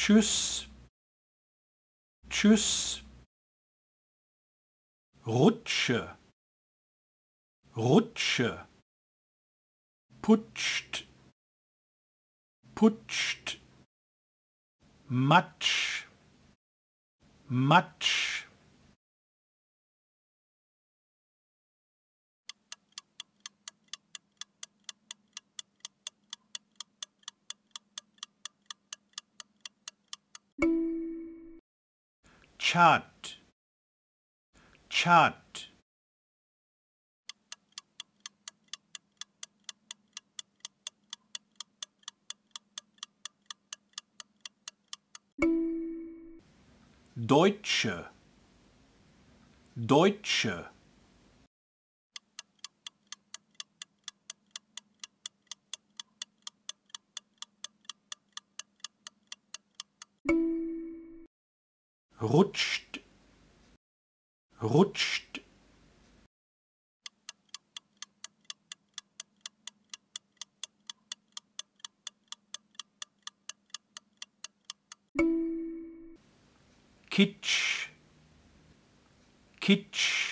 Tschüss. Tschüss. Rutsche. Rutsche. Putscht. Putscht. Matsch. Matsch. chart chart Deutsche Deutsche rutscht rutscht kitsch kitsch